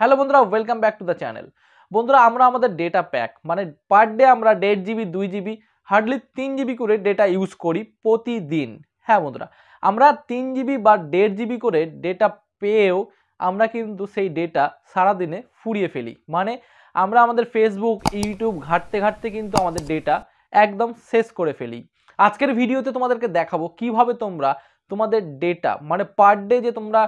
hello বন্ধুরা welcome back to the channel বন্ধুরা আমরা আমাদের ডেটা প্যাক মানে পার ডে আমরা দেড় জিবি দুই জিবি হার্ডলি তিন জিবি করে ডেটা ইউজ করি প্রতিদিন হ্যাঁ বন্ধুরা আমরা তিন জিবি বা দেড় জিবি করে ডেটা পেয়েও আমরা কিন্তু সেই ডেটা সারাদিনে ফুরিয়ে ফেলি মানে আমরা আমাদের ফেসবুক ইউটিউব ঘাটতে ঘাটতে কিন্তু আমাদের ডেটা একদম শেষ করে ফেলি আজকের ভিডিওতে তোমাদেরকে দেখাবো কিভাবে তোমরা তোমাদের ডেটা মানে পার ডে যে তোমরা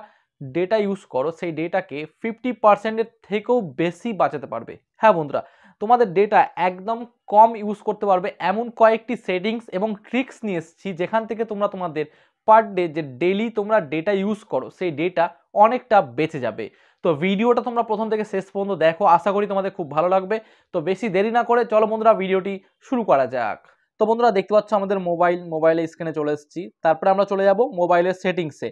ডেটা ইউজ করো সেই ডেটাকে ফিফটি পার্সেন্টের থেকেও বেশি বাঁচাতে পারবে হ্যাঁ বন্ধুরা তোমাদের ডেটা একদম কম ইউজ করতে পারবে এমন কয়েকটি সেটিংস এবং ট্রিক্স নিয়ে এসেছি যেখান থেকে তোমরা তোমাদের পার ডে যে ডেলি তোমরা ডেটা ইউজ করো সেই ডেটা অনেকটা বেঁচে যাবে তো ভিডিওটা তোমরা প্রথম থেকে শেষ পর্যন্ত দেখো আশা করি তোমাদের খুব ভালো লাগবে তো বেশি দেরি না করে চলো বন্ধুরা ভিডিওটি শুরু করা যাক তো বন্ধুরা দেখতে পাচ্ছ আমাদের মোবাইল মোবাইলে স্ক্রিনে চলে এসেছি তারপরে আমরা চলে যাব মোবাইলের সেটিংসে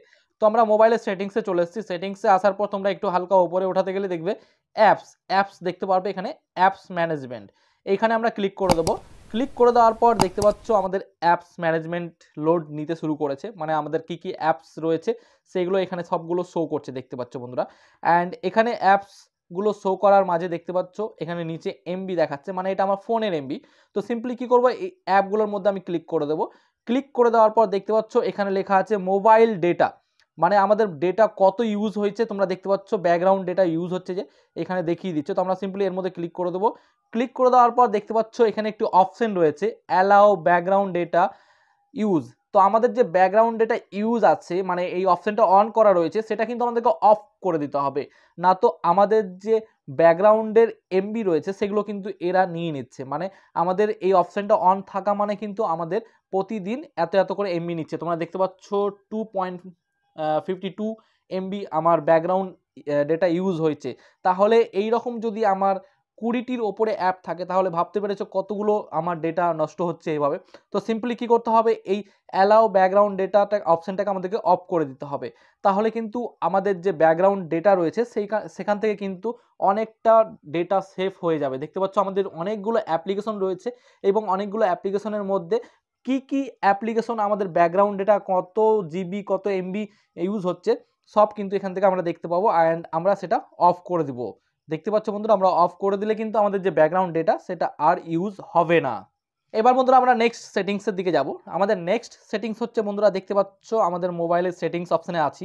আমরা মোবাইলের সেটিংসে চলে এসেছি সেটিংসে আসার পর তোমরা একটু হালকা ওপরে ওঠাতে গেলে দেখবে অ্যাপস অ্যাপস দেখতে পারবে এখানে অ্যাপস ম্যানেজমেন্ট এইখানে আমরা ক্লিক করে দেবো ক্লিক করে দেওয়ার পর দেখতে পাচ্ছ আমাদের অ্যাপস ম্যানেজমেন্ট লোড নিতে শুরু করেছে মানে আমাদের কি কি অ্যাপস রয়েছে সেগুলো এখানে সবগুলো শো করছে দেখতে পাচ্ছ বন্ধুরা অ্যান্ড এখানে অ্যাপস গুলো শো করার মাঝে দেখতে পাচ্ছ এখানে নিচে এমবি দেখাচ্ছে মানে এটা আমার ফোনের এমবি তো সিম্পলি কী করবো এই অ্যাপগুলোর মধ্যে আমি ক্লিক করে দেবো ক্লিক করে দেওয়ার পর দেখতে পাচ্ছ এখানে লেখা আছে মোবাইল ডেটা মানে আমাদের ডেটা কত ইউজ হয়েছে তোমরা দেখতে পাচ্ছ ব্যাকগ্রাউন্ড ডেটা ইউজ হচ্ছে যে এখানে দেখিয়ে দিচ্ছে তো আমরা সিম্পলি এর মধ্যে ক্লিক করে দেবো ক্লিক করে দেওয়ার পর দেখতে পাচ্ছ এখানে একটি অপশন রয়েছে অ্যালাও ব্যাকগ্রাউন্ড ডেটা ইউজ তো আমাদের যে ব্যাকগ্রাউন্ড ডেটা ইউজ আছে মানে এই অপশানটা অন করা রয়েছে সেটা কিন্তু আমাদেরকে অফ করে দিতে হবে না তো আমাদের যে ব্যাকগ্রাউন্ডের এমবি রয়েছে সেগুলো কিন্তু এরা নিয়ে নিচ্ছে মানে আমাদের এই অপশানটা অন থাকা মানে কিন্তু আমাদের প্রতিদিন এত এত করে এমবি নিচ্ছে তোমরা দেখতে পাচ্ছ two point fifty two MB আমার ব্যাকগ্রাউন্ড ডেটা ইউজ হয়েছে তাহলে এই রকম যদি আমার কুড়িটির ওপরে অ্যাপ থাকে তাহলে ভাবতে পেরেছো কতগুলো আমার ডেটা নষ্ট হচ্ছে এইভাবে তো সিম্পলি কী করতে হবে এই অ্যালাও ব্যাকগ্রাউন্ড ডেটাটা অপশানটাকে আমাদেরকে অফ করে দিতে হবে তাহলে কিন্তু আমাদের যে ব্যাকগ্রাউন্ড ডেটা রয়েছে সেই সেখান থেকে কিন্তু অনেকটা ডেটা সেফ হয়ে যাবে দেখতে পাচ্ছ আমাদের অনেকগুলো অ্যাপ্লিকেশন রয়েছে এবং অনেকগুলো অ্যাপ্লিকেশনের মধ্যে কি কি অ্যাপ্লিকেশন আমাদের ব্যাকগ্রাউন্ড ডেটা কত জিবি কত এমবি ইউজ হচ্ছে সব কিন্তু এখান থেকে আমরা দেখতে পাবো অ্যান্ড আমরা সেটা অফ করে দিব দেখতে পাচ্ছ বন্ধুরা আমরা অফ করে দিলে কিন্তু আমাদের যে ব্যাকগ্রাউন্ড ডেটা সেটা আর ইউজ হবে না এবার বন্ধুরা আমরা নেক্সট সেটিংসের দিকে যাব আমাদের নেক্সট সেটিংস হচ্ছে বন্ধুরা দেখতে পাচ্ছ আমাদের মোবাইলের সেটিংস অপশানে আছি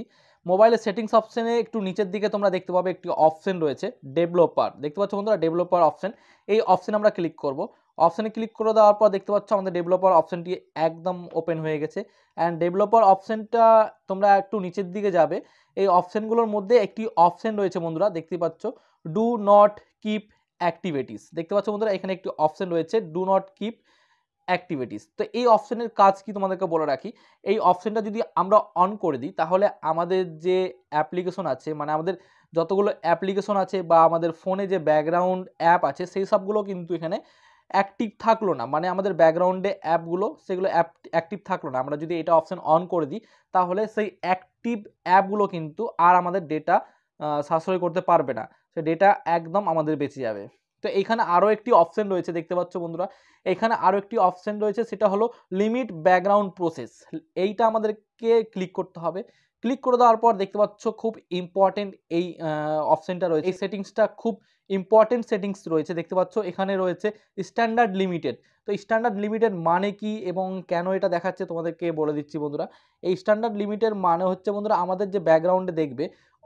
মোবাইলের সেটিংস অপশানে একটু নিচের দিকে তোমরা দেখতে পাবে একটি অপশান রয়েছে ডেভেলপার দেখতে পাচ্ছ বন্ধুরা ডেভেলপার অপশান এই অপশান আমরা ক্লিক করব অপশানে ক্লিক করে দেওয়ার পর দেখতে পাচ্ছ আমাদের ডেভেলপার অপশানটি একদম ওপেন হয়ে গেছে অ্যান্ড ডেভেলপার অপশানটা তোমরা একটু নিচের দিকে যাবে এই অপশানগুলোর মধ্যে একটি অপশান রয়েছে বন্ধুরা দেখতে পাচ্ছ ডু নট কিপ অ্যাক্টিভিটিস দেখতে পাচ্ছ বন্ধুরা এখানে একটি অপশান রয়েছে ডু নট কিপ অ্যাক্টিভিটিস তো এই অপশানের কাজ কি তোমাদেরকে বলে রাখি এই অপশানটা যদি আমরা অন করে দিই তাহলে আমাদের যে অ্যাপ্লিকেশন আছে মানে আমাদের যতগুলো অ্যাপ্লিকেশন আছে বা আমাদের ফোনে যে ব্যাকগ্রাউন্ড অ্যাপ আছে সেই সবগুলো কিন্তু এখানে অ্যাক্টিভ থাকলো না মানে আমাদের ব্যাকগ্রাউন্ডে অ্যাপগুলো সেগুলো অ্যাপ অ্যাক্টিভ থাকলো না আমরা যদি এটা অপশান অন করে দিই তাহলে সেই অ্যাক্টিভ অ্যাপগুলো কিন্তু আর আমাদের ডেটা সাশ্রয় করতে পারবে না সে ডেটা একদম আমাদের বেঁচে যাবে তো এখানে আরও একটি অপশান রয়েছে দেখতে পাচ্ছ বন্ধুরা এখানে আরও একটি অপশান রয়েছে সেটা হলো লিমিট ব্যাকগ্রাউন্ড প্রসেস এইটা আমাদেরকে ক্লিক করতে হবে ক্লিক করে দেওয়ার পর দেখতে পাচ্ছ খুব ইম্পর্টেন্ট এই অপশানটা রয়েছে এই সেটিংসটা খুব ইম্পর্টেন্ট সেটিংস রয়েছে দেখতে পাচ্ছ এখানে রয়েছে স্ট্যান্ডার্ড লিমিটেড তো স্ট্যান্ডার্ড লিমিটেড মানে কি এবং কেন এটা দেখাচ্ছে তোমাদেরকে বলে দিচ্ছি বন্ধুরা এই স্ট্যান্ডার্ড লিমিটের মানে হচ্ছে বন্ধুরা আমাদের যে ব্যাকগ্রাউন্ডে দেখবে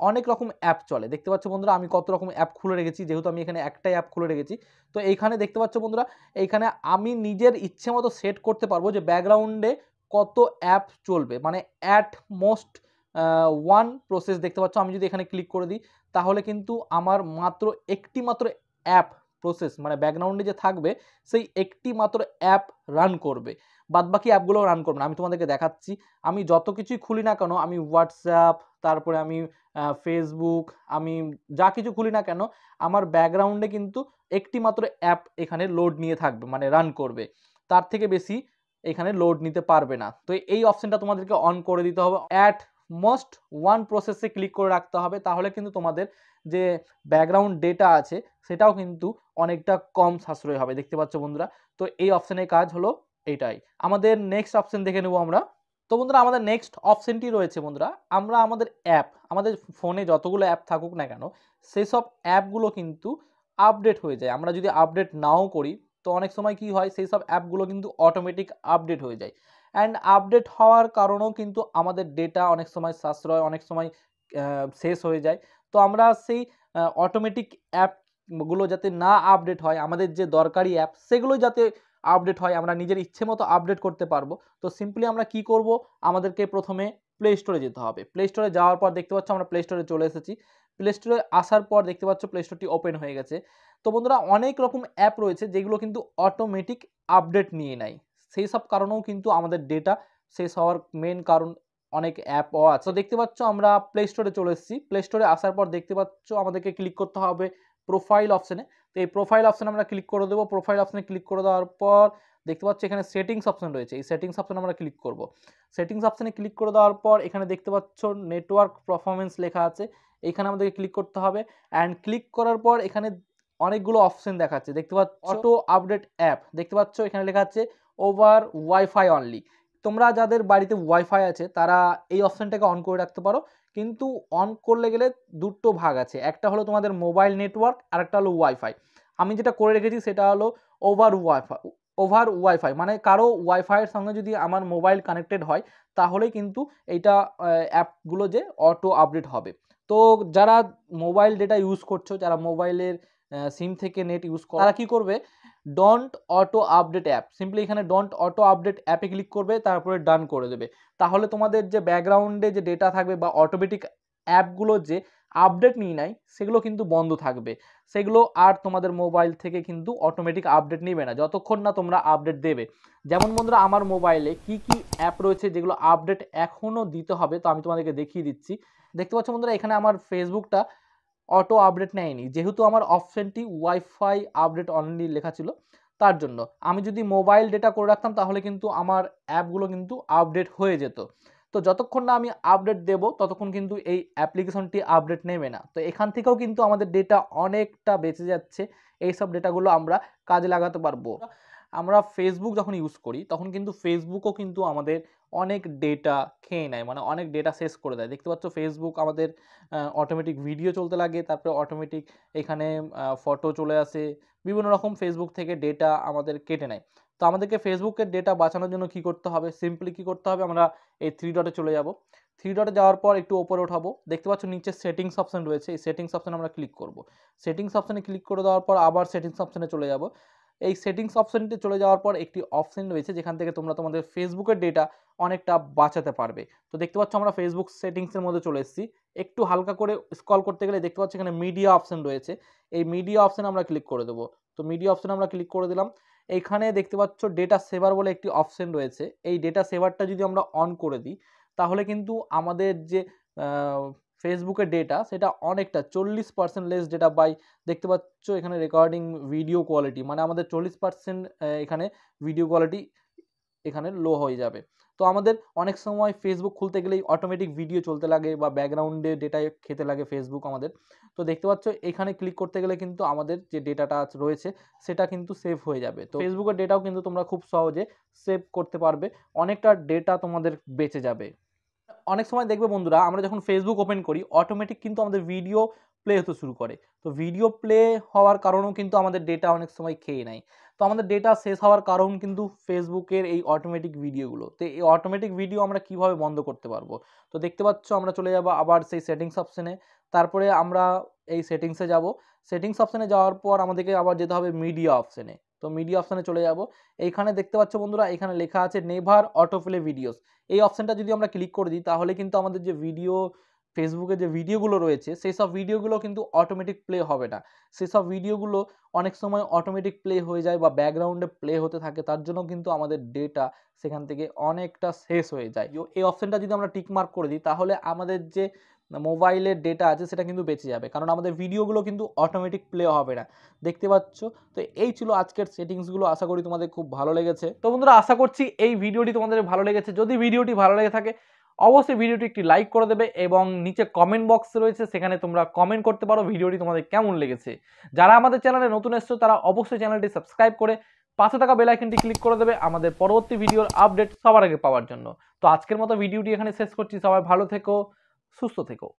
অনেক রকম অ্যাপ চলে দেখতে পাচ্ছ বন্ধুরা আমি কত রকম অ্যাপ খুলে রেখেছি যেহেতু আমি এখানে একটাই অ্যাপ খুলে রেখেছি তো এইখানে দেখতে পাচ্ছ বন্ধুরা এইখানে আমি নিজের ইচ্ছে মতো সেট করতে পারবো যে ব্যাকগ্রাউন্ডে কত অ্যাপ চলবে মানে অ্যাট মোস্ট ওয়ান প্রসেস দেখতে পাচ্ছ আমি যদি এখানে ক্লিক করে দিই তাহলে কিন্তু আমার মাত্র একটি মাত্র অ্যাপ প্রসেস মানে ব্যাকগ্রাউন্ডে যে থাকবে সেই একটি মাত্র অ্যাপ রান করবে বাদবাকি অ্যাপগুলো রান করবে না আমি তোমাদেরকে দেখাচ্ছি আমি যত কিছুই খুলি না কেন আমি হোয়াটসঅ্যাপ তারপরে আমি ফেসবুক আমি যা কিছু খুলি না কেন আমার ব্যাকগ্রাউন্ডে কিন্তু একটি মাত্র অ্যাপ এখানে লোড নিয়ে থাকবে মানে রান করবে তার থেকে বেশি এখানে লোড নিতে পারবে না তো এই অপশানটা তোমাদেরকে অন করে দিতে হবে অ্যাট মোস্ট ওয়ান প্রসেসে ক্লিক করে রাখতে হবে তাহলে কিন্তু তোমাদের যে ব্যাকগ্রাউন্ড ডেটা আছে সেটাও কিন্তু অনেকটা কম সাশ্রয় হবে দেখতে পাচ্ছ বন্ধুরা তো এই অপশানের কাজ হলো এটাই আমাদের নেক্সট অপশান দেখে নেবো আমরা তো বন্ধুরা আমাদের নেক্সট অপশানটি রয়েছে বন্ধুরা আমরা আমাদের অ্যাপ আমাদের ফোনে যতগুলো অ্যাপ থাকুক না কেন সেসব অ্যাপগুলো কিন্তু আপডেট হয়ে যায় আমরা যদি আপডেট নাও করি তো অনেক সময় কি হয় সেই সব অ্যাপগুলো কিন্তু অটোমেটিক আপডেট হয়ে যায় অ্যান্ড আপডেট হওয়ার কারণেও কিন্তু আমাদের ডেটা অনেক সময় সাশ্রয় অনেক সময় শেষ হয়ে যায় তো আমরা সেই অটোমেটিক অ্যাপগুলো যাতে না আপডেট হয় আমাদের যে দরকারি অ্যাপ সেগুলো যাতে আপডেট হয় আমরা নিজের ইচ্ছে মতো আপডেট করতে পারবো তো সিম্পলি আমরা কি করব আমাদেরকে প্রথমে প্লে স্টোরে যেতে হবে প্লে স্টোরে যাওয়ার পর দেখতে পাচ্ছ আমরা প্লে স্টোরে চলে এসেছি প্লে স্টোরে আসার পর দেখতে পাচ্ছ প্লে স্টোরটি ওপেন হয়ে গেছে তো বন্ধুরা অনেক রকম অ্যাপ রয়েছে যেগুলো কিন্তু অটোমেটিক আপডেট নিয়ে নেয় সেই সব কারণেও কিন্তু আমাদের ডেটা শেষ হওয়ার মেন কারণ অনেক অ্যাপও আছে দেখতে পাচ্ছ আমরা প্লে স্টোরে চলে এসেছি প্লে স্টোরে আসার পর দেখতে পাচ্ছ আমাদেরকে ক্লিক করতে হবে প্রোফাইল অপশানে তো এই প্রোফাইল অপশানে আমরা ক্লিক করে দেবো প্রোফাইল অপশানে ক্লিক করে দেওয়ার পর দেখতে পাচ্ছ এখানে সেটিংস অপশান রয়েছে এই সেটিংস অপশানে আমরা ক্লিক করব সেটিংস অপশানে ক্লিক করে দেওয়ার পর এখানে দেখতে পাচ্ছ নেটওয়ার্ক পারফরমেন্স লেখা আছে এখানে আমাদেরকে ক্লিক করতে হবে অ্যান্ড ক্লিক করার পর এখানে অনেকগুলো অপশান দেখাচ্ছে দেখতে পাচ্ছ অটো আপডেট অ্যাপ দেখতে পাচ্ছ এখানে লেখা আছে ওভার ওয়াইফাই অনলি তোমরা যাদের বাড়িতে ওয়াইফাই আছে তারা এই অপশানটাকে অন করে রাখতে পারো কিন্তু অন করলে গেলে দুটো ভাগ আছে একটা হলো তোমাদের মোবাইল নেটওয়ার্ক আর একটা হলো ওয়াইফাই আমি যেটা করে রেখেছি সেটা হলো ওভার ওয়াইফাই ওভার ওয়াইফাই মানে কারো ওয়াইফাইয়ের সঙ্গে যদি আমার মোবাইল কানেক্টেড হয় তাহলে কিন্তু এইটা অ্যাপগুলো যে অটো আপডেট হবে তো যারা মোবাইল ডেটা ইউজ করছো যারা মোবাইলের সিম থেকে নেট ইউজ করা তারা কী করবে don't auto update app simply এখানে ডন্ট অটো আপডেট অ্যাপে ক্লিক করবে তারপরে ডান করে দেবে তাহলে তোমাদের যে ব্যাকগ্রাউন্ডে যে ডেটা থাকবে বা অটোমেটিক অ্যাপগুলো যে আপডেট নিয়ে নেয় সেগুলো কিন্তু বন্ধ থাকবে সেগুলো আর তোমাদের মোবাইল থেকে কিন্তু অটোমেটিক আপডেট নেবে না যতক্ষণ না তোমরা আপডেট দেবে যেমন বন্ধুরা আমার মোবাইলে কি কি অ্যাপ রয়েছে যেগুলো আপডেট এখনও দিতে হবে তো আমি তোমাদেরকে দেখিয়ে দিচ্ছি দেখতে পাচ্ছ বন্ধুরা এখানে আমার ফেসবুকটা অটো আপডেট নেয়নি যেহেতু আমার অপশানটি ওয়াইফাই আপডেট অনলি লেখা ছিল তার জন্য আমি যদি মোবাইল ডেটা করে রাখতাম তাহলে কিন্তু আমার অ্যাপগুলো কিন্তু আপডেট হয়ে যেত তো যতক্ষণ না আমি আপডেট দেব ততক্ষণ কিন্তু এই অ্যাপ্লিকেশনটি আপডেট নেবে না তো এখান থেকেও কিন্তু আমাদের ডেটা অনেকটা বেঁচে যাচ্ছে এই সব ডেটাগুলো আমরা কাজে লাগাতে পারবো আমরা ফেসবুক যখন ইউজ করি তখন কিন্তু ফেসবুকও কিন্তু আমাদের অনেক ডেটা খেয়ে নেয় মানে অনেক ডেটা শেষ করে দেয় দেখতে পাচ্ছ ফেসবুক আমাদের অটোমেটিক ভিডিও চলতে লাগে তারপরে অটোমেটিক এখানে ফটো চলে আসে বিভিন্ন রকম ফেসবুক থেকে ডেটা আমাদের কেটে নেয় তো আমাদেরকে ফেসবুকের ডেটা বাঁচানোর জন্য কি করতে হবে সিম্পলি কি করতে হবে আমরা এই থ্রি ডটে চলে যাব থ্রি ডটে যাওয়ার পর একটু ওপরে ওঠাবো দেখতে পাচ্ছ নিচে সেটিংস অপশান রয়েছে এই সেটিংস অপশানে আমরা ক্লিক করব সেটিংস অপশানে ক্লিক করে দেওয়ার পর আবার সেটিংস অপশানে চলে যাব এই সেটিংস অপশানটি চলে যাওয়ার পর একটি অপশান রয়েছে যেখান থেকে তোমরা তোমাদের ফেসবুকের ডেটা অনেকটা বাঁচাতে পারবে তো দেখতে পাচ্ছ আমরা ফেসবুক সেটিংসের মধ্যে চলে এসেছি একটু হালকা করে স্কল করতে গেলে দেখতে পাচ্ছ এখানে মিডিয়া অপশান রয়েছে এই মিডিয়া অপশান আমরা ক্লিক করে দেবো তো মিডিয়া অপশান আমরা ক্লিক করে দিলাম এইখানে দেখতে পাচ্ছ ডেটা সেভার বলে একটি অপশান রয়েছে এই ডেটা সেভারটা যদি আমরা অন করে দিই তাহলে কিন্তু আমাদের যে ফেসবুকের ডেটা সেটা অনেকটা চল্লিশ পার্সেন্ট লেস ডেটা বাই দেখতে পাচ্ছ এখানে রেকর্ডিং ভিডিও কোয়ালিটি মানে আমাদের চল্লিশ পার্সেন্ট এখানে ভিডিও কোয়ালিটি এখানে লো হয়ে যাবে তো আমাদের অনেক সময় ফেসবুক খুলতে গেলেই অটোমেটিক ভিডিও চলতে লাগে বা ব্যাকগ্রাউন্ডে ডেটা খেতে লাগে ফেসবুক আমাদের তো দেখতে পাচ্ছ এখানে ক্লিক করতে গেলে কিন্তু আমাদের যে ডেটাটা রয়েছে সেটা কিন্তু সেভ হয়ে যাবে তো ফেসবুকের ডেটাও কিন্তু তোমরা খুব সহজে সেভ করতে পারবে অনেকটা ডেটা তোমাদের বেঁচে যাবে অনেক সময় দেখবে বন্ধুরা আমরা যখন ফেসবুক ওপেন করি অটোমেটিক কিন্তু আমাদের ভিডিও প্লে হতে শুরু করে তো ভিডিও প্লে হওয়ার কারণেও কিন্তু আমাদের ডেটা অনেক সময় খেয়ে নেয় তো আমাদের ডেটা শেষ হওয়ার কারণ কিন্তু ফেসবুকের এই অটোমেটিক ভিডিওগুলো তো এই অটোমেটিক ভিডিও আমরা কিভাবে বন্ধ করতে পারবো তো দেখতে পাচ্ছ আমরা চলে যাব আবার সেই সেটিংস অপশানে তারপরে আমরা এই সেটিংসে যাব সেটিংস অপশানে যাওয়ার পর আমাদেরকে আবার যেতে হবে মিডিয়া অপশানে তো মিডিয়া অপশানে চলে যাব এইখানে দেখতে পাচ্ছ বন্ধুরা এখানে লেখা আছে নেভার অটোফিলে ভিডিওস এই অপশানটা যদি আমরা ক্লিক করে দিই তাহলে কিন্তু আমাদের যে ভিডিও ফেসবুকে যে ভিডিওগুলো রয়েছে সেই সব ভিডিওগুলো কিন্তু অটোমেটিক প্লে হবে না সেই সব ভিডিওগুলো অনেক সময় অটোমেটিক প্লে হয়ে যায় বা ব্যাকগ্রাউন্ডে প্লে হতে থাকে তার জন্য কিন্তু আমাদের ডেটা সেখান থেকে অনেকটা শেষ হয়ে যায় এই অপশানটা যদি আমরা টিক মার্ক করে দিই তাহলে আমাদের যে মোবাইলের ডেটা আছে সেটা কিন্তু বেঁচে যাবে কারণ আমাদের ভিডিওগুলো কিন্তু অটোমেটিক প্লে হবে না দেখতে পাচ্ছ তো এই ছিল আজকের সেটিংসগুলো আশা করি তোমাদের খুব ভালো লেগেছে তো বন্ধুরা আশা করছি এই ভিডিওটি তোমাদের ভালো লেগেছে যদি ভিডিওটি ভালো লেগে থাকে অবশ্যই ভিডিওটি একটি লাইক করে দেবে এবং নিচে কমেন্ট বক্স রয়েছে সেখানে তোমরা কমেন্ট করতে পারো ভিডিওটি তোমাদের কেমন লেগেছে যারা আমাদের চ্যানেলে নতুন এসছো তারা অবশ্যই চ্যানেলটি সাবস্ক্রাইব করে পাশে থাকা বেলাইকনটি ক্লিক করে দেবে আমাদের পরবর্তী ভিডিওর আপডেট সবার আগে পাওয়ার জন্য তো আজকের মতো ভিডিওটি এখানে শেষ করছি সবাই ভালো থেকো সুস্থ থেকো